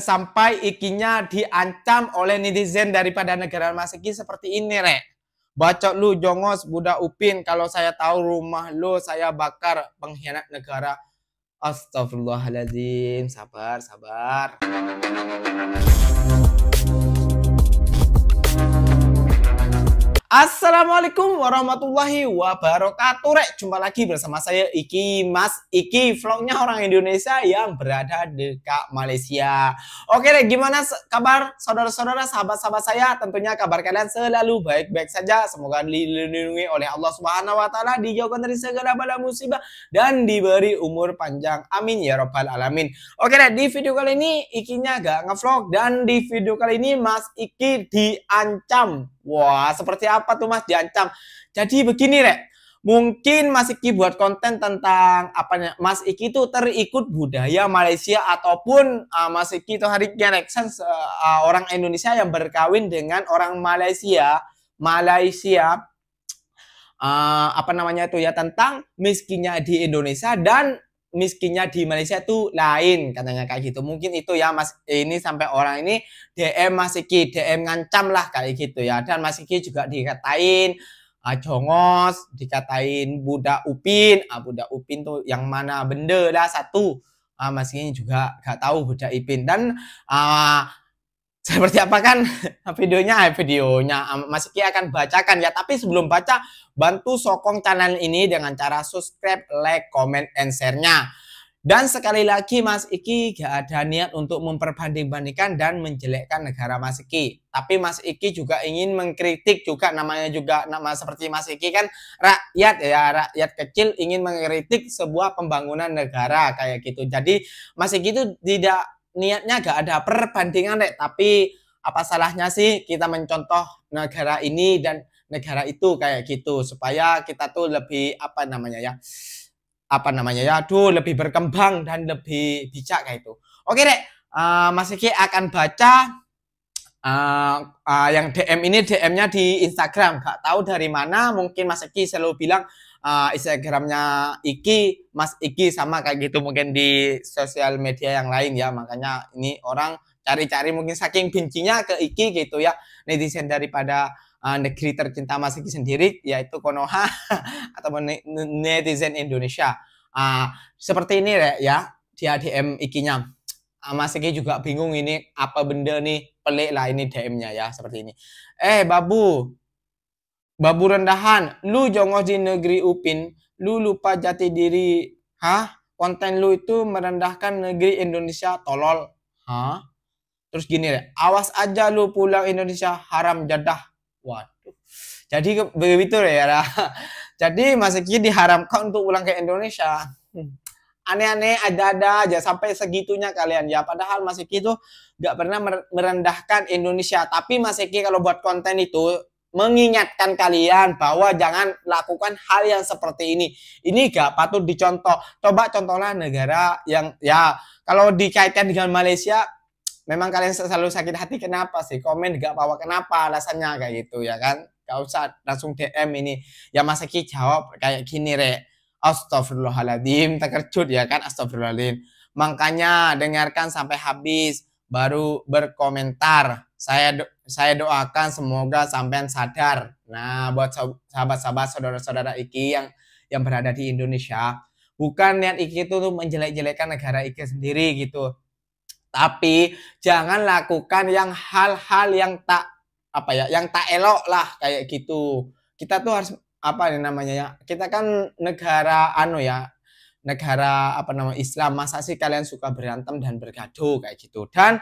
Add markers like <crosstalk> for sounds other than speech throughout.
sampai ikinya diancam oleh netizen daripada negara Masiki seperti ini, Rek. Bacot lu jongos budak upin kalau saya tahu rumah lu saya bakar pengkhianat negara. Astagfirullahaladzim, sabar, sabar. Assalamualaikum warahmatullahi wabarakatuh. Rek, jumpa lagi bersama saya Iki Mas Iki vlognya orang Indonesia yang berada di Malaysia. Oke, Rek, gimana kabar saudara-saudara, sahabat-sahabat saya? Tentunya kabar kalian selalu baik-baik saja. Semoga dilindungi oleh Allah Subhanahu wa taala, dijauhkan dari segala bala musibah dan diberi umur panjang. Amin ya rabbal alamin. Oke, Rek, di video kali ini Ikinya gak ngevlog dan di video kali ini Mas Iki diancam. Wah, seperti apa apa tuh Mas diancam. Jadi begini Rek, mungkin Mas Iki buat konten tentang apa Mas Iki itu terikut budaya Malaysia ataupun uh, Mas Iki itu hari Genexen uh, ah, ah, orang Indonesia yang berkawin dengan orang Malaysia Malaysia uh, apa namanya itu ya tentang miskinnya di Indonesia dan miskinnya di Malaysia tuh lain katanya kayak gitu mungkin itu ya Mas eh, ini sampai orang ini DM Mas Iki DM ngancam lah kayak gitu ya dan Mas Iki juga dikatain ah, jongos dikatain budak upin ah, budak upin tuh yang mana benda lah satu ah, Mas Iki juga gak tahu budak ipin dan ah, seperti apa kan <laughs> videonya eh, videonya Mas Iki akan bacakan ya tapi sebelum baca bantu sokong channel ini dengan cara subscribe like comment and share-nya dan sekali lagi Mas Iki gak ada niat untuk memperbanding-bandingkan dan menjelekkan negara Mas Iki tapi Mas Iki juga ingin mengkritik juga namanya juga nama seperti Mas Iki kan rakyat ya rakyat kecil ingin mengkritik sebuah pembangunan negara kayak gitu jadi Mas Iki itu tidak niatnya gak ada perbandingan rek tapi apa salahnya sih kita mencontoh negara ini dan negara itu kayak gitu supaya kita tuh lebih apa namanya ya apa namanya ya tuh lebih berkembang dan lebih bijak kayak itu oke dek uh, eh, Mas Iki akan baca uh, uh, yang DM ini DM-nya di Instagram gak tahu dari mana mungkin Mas Iki selalu bilang uh, Instagramnya Iki, Mas Iki sama kayak gitu mungkin di sosial media yang lain ya. Makanya ini orang cari-cari mungkin saking bencinya ke Iki gitu ya. Netizen daripada uh, negeri tercinta Mas Iki sendiri yaitu Konoha <laughs> atau netizen Indonesia. Uh, seperti ini ya, dia DM Iki-nya. Mas Iki juga bingung ini apa benda nih pelik lah ini DM-nya ya seperti ini. Eh babu Babu rendahan, lu jongos di negeri Upin, lu lupa jati diri. Hah? Konten lu itu merendahkan negeri Indonesia, tolol. Hah? Terus gini deh, awas aja lu pulang Indonesia haram jadah. Waduh. Jadi begitu ya. Lah. <laughs> Jadi Mas Iki diharamkan untuk pulang ke Indonesia. <laughs> Aneh-aneh ada-ada aja sampai segitunya kalian ya. Padahal Mas Eki tuh gak pernah merendahkan Indonesia. Tapi Mas Eki kalau buat konten itu mengingatkan kalian bahwa jangan lakukan hal yang seperti ini. Ini gak patut dicontoh. Coba contohlah negara yang ya kalau dikaitkan dengan Malaysia memang kalian selalu sakit hati kenapa sih? Komen gak bawa kenapa alasannya kayak gitu ya kan? Gak usah langsung DM ini. Ya Mas Eki jawab kayak gini re. Astagfirullahaladzim terkejut ya kan Astagfirullahaladzim. Makanya dengarkan sampai habis baru berkomentar. Saya saya doakan semoga sampean sadar. Nah, buat sahabat-sahabat saudara-saudara Iki yang yang berada di Indonesia, bukan niat Iki itu tuh menjelek-jelekan negara Iki sendiri gitu. Tapi jangan lakukan yang hal-hal yang tak apa ya, yang tak elok lah kayak gitu. Kita tuh harus apa nih namanya ya? Kita kan negara anu ya, negara apa nama Islam. Masa sih kalian suka berantem dan bergaduh kayak gitu. Dan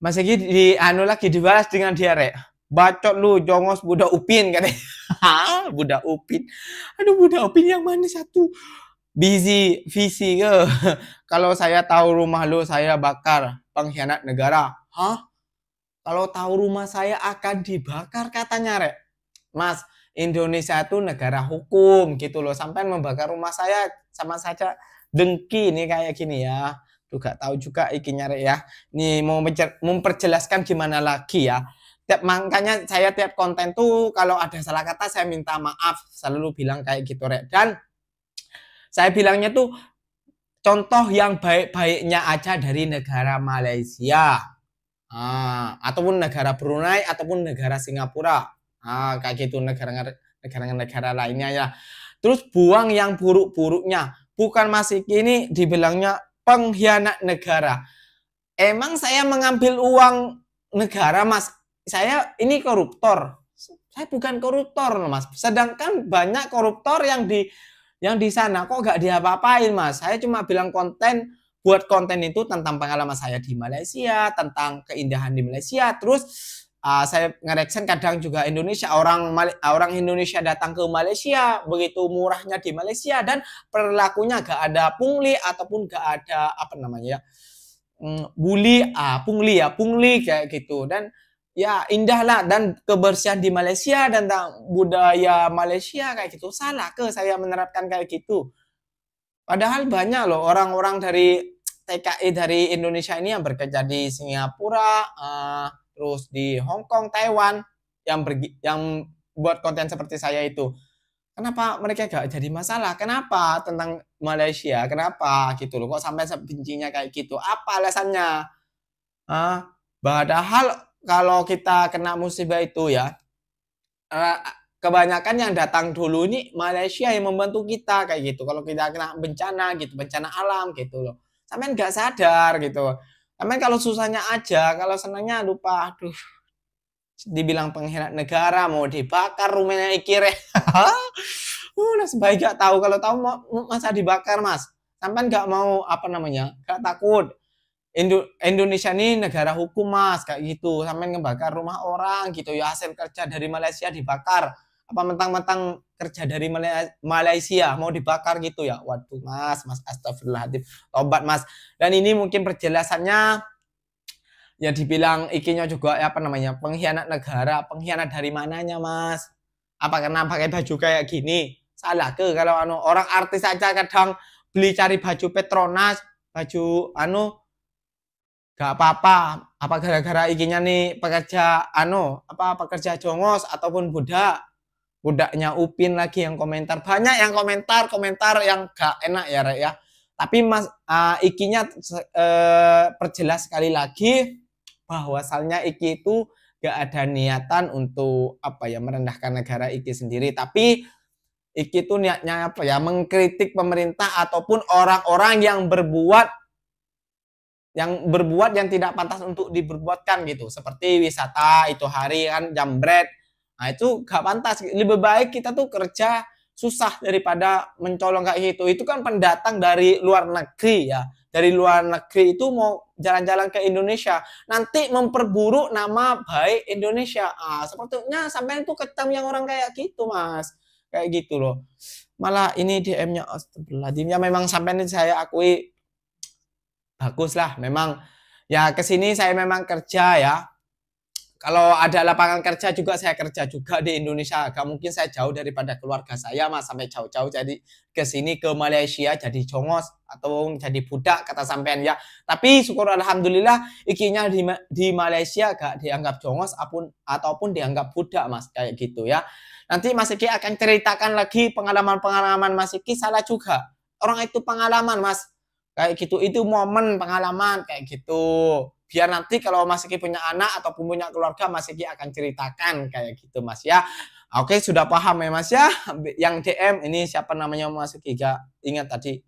Mas Egi di anu lagi dibalas dengan diare. Bacot lu jongos budak Upin katanya. <laughs> budak Upin. Aduh budak Upin yang mana satu? Busy visi ke. <laughs> Kalau saya tahu rumah lu saya bakar pengkhianat negara. Hah? Kalau tahu rumah saya akan dibakar katanya, Rek. Mas, Indonesia itu negara hukum gitu loh. Sampai membakar rumah saya sama saja dengki nih kayak gini ya. Tuh gak tahu juga iki nyari ya. Nih mau memperjelaskan gimana lagi ya. Tiap makanya saya tiap konten tuh kalau ada salah kata saya minta maaf, selalu bilang kayak gitu Rek. Dan saya bilangnya tuh contoh yang baik-baiknya aja dari negara Malaysia. Ah, ataupun negara Brunei ataupun negara Singapura. Ah, kayak gitu negara-negara lainnya ya. Terus buang yang buruk-buruknya. Bukan masih ini dibilangnya pengkhianat negara. Emang saya mengambil uang negara, Mas? Saya ini koruptor. Saya bukan koruptor, Mas. Sedangkan banyak koruptor yang di yang di sana kok gak diapa-apain, Mas. Saya cuma bilang konten buat konten itu tentang pengalaman saya di Malaysia, tentang keindahan di Malaysia, terus uh, saya ngereksen kadang juga Indonesia orang orang Indonesia datang ke Malaysia begitu murahnya di Malaysia dan perilakunya gak ada pungli ataupun gak ada apa namanya ya mm, bully ah pungli ya pungli kayak gitu dan ya indahlah dan kebersihan di Malaysia dan budaya Malaysia kayak gitu salah ke saya menerapkan kayak gitu padahal banyak loh orang-orang dari TKI dari Indonesia ini yang bekerja di Singapura uh, terus di Hong Kong, Taiwan yang pergi yang buat konten seperti saya itu. Kenapa mereka gak jadi masalah? Kenapa tentang Malaysia? Kenapa gitu loh? Kok sampai sebencinya kayak gitu? Apa alasannya? Ah, padahal kalau kita kena musibah itu ya eh, kebanyakan yang datang dulu ini Malaysia yang membantu kita kayak gitu. Kalau kita kena bencana gitu, bencana alam gitu loh. Sampai nggak sadar gitu. Tapi kalau susahnya aja, kalau senangnya lupa, aduh. Dibilang pengkhianat negara, mau dibakar rumahnya ikire. <laughs> uh, nah sebaik gak tahu. Kalau tahu mau masa dibakar, Mas. Sampai gak mau, apa namanya, gak takut. Indo Indonesia ini negara hukum mas kayak gitu sampai ngebakar rumah orang gitu ya hasil kerja dari Malaysia dibakar apa mentang-mentang kerja dari Malaysia mau dibakar gitu ya waduh mas mas astagfirullahaladzim tobat mas dan ini mungkin perjelasannya ya dibilang ikinya juga ya, apa namanya pengkhianat negara pengkhianat dari mananya mas apa karena pakai baju kayak gini salah ke kalau anu orang artis aja kadang beli cari baju Petronas baju anu gak apa-apa apa gara-gara ikinya nih pekerja anu apa pekerja jongos ataupun budak budaknya Upin lagi yang komentar banyak yang komentar komentar yang gak enak ya Rek ya tapi Mas uh, Ikinya uh, perjelas sekali lagi bahwasalnya Iki itu gak ada niatan untuk apa ya merendahkan negara Iki sendiri tapi Iki itu niatnya apa ya mengkritik pemerintah ataupun orang-orang yang berbuat yang berbuat yang tidak pantas untuk diperbuatkan gitu seperti wisata itu hari kan jambret Nah itu gak pantas. Lebih baik kita tuh kerja susah daripada mencolong kayak gitu. Itu kan pendatang dari luar negeri ya. Dari luar negeri itu mau jalan-jalan ke Indonesia. Nanti memperburuk nama baik Indonesia. Ah, sepertinya sampai itu ketemu yang orang kayak gitu mas. Kayak gitu loh. Malah ini DM-nya Oh, Ya memang sampai ini saya akui bagus lah. Memang ya kesini saya memang kerja ya kalau ada lapangan kerja juga saya kerja juga di Indonesia gak mungkin saya jauh daripada keluarga saya mas sampai jauh-jauh jadi ke sini ke Malaysia jadi jongos atau jadi budak kata sampean ya tapi syukur alhamdulillah ikinya di, di Malaysia gak dianggap jongos apun, ataupun dianggap budak mas kayak gitu ya nanti Mas Iki akan ceritakan lagi pengalaman-pengalaman Mas Iki salah juga orang itu pengalaman mas kayak gitu itu momen pengalaman kayak gitu biar nanti kalau Mas Eki punya anak ataupun punya keluarga Mas Eki akan ceritakan kayak gitu Mas ya. Oke, sudah paham ya Mas ya. Yang DM ini siapa namanya Mas Eki? Gak ingat tadi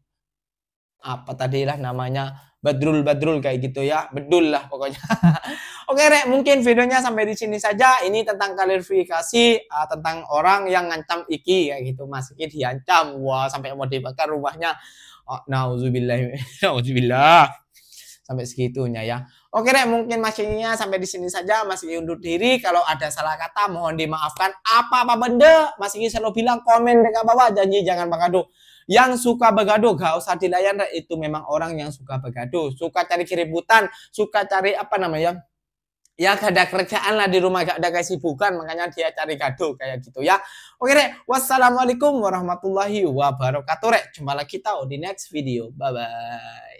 apa tadi lah namanya Badrul Badrul kayak gitu ya. Bedul lah pokoknya. <laughs> Oke, Rek, mungkin videonya sampai di sini saja. Ini tentang klarifikasi uh, tentang orang yang ngancam Iki kayak gitu. Mas Iki diancam. Wah, sampai mau dibakar rumahnya. Oh, nah, uzubillah. <laughs> Sampai segitunya ya. Oke Rek, mungkin masihnya sampai di sini saja. masih undur diri. Kalau ada salah kata, mohon dimaafkan. Apa-apa benda, Masih selalu bilang komen di bawah. Janji jangan bergaduh. Yang suka bergaduh, gak usah dilayan. Rek. Itu memang orang yang suka bergaduh. Suka cari keributan, suka cari apa namanya, ya gak ada kerjaan lah di rumah gak ada kesibukan makanya dia cari gaduh kayak gitu ya oke rek wassalamualaikum warahmatullahi wabarakatuh rek jumpa lagi kita di next video bye bye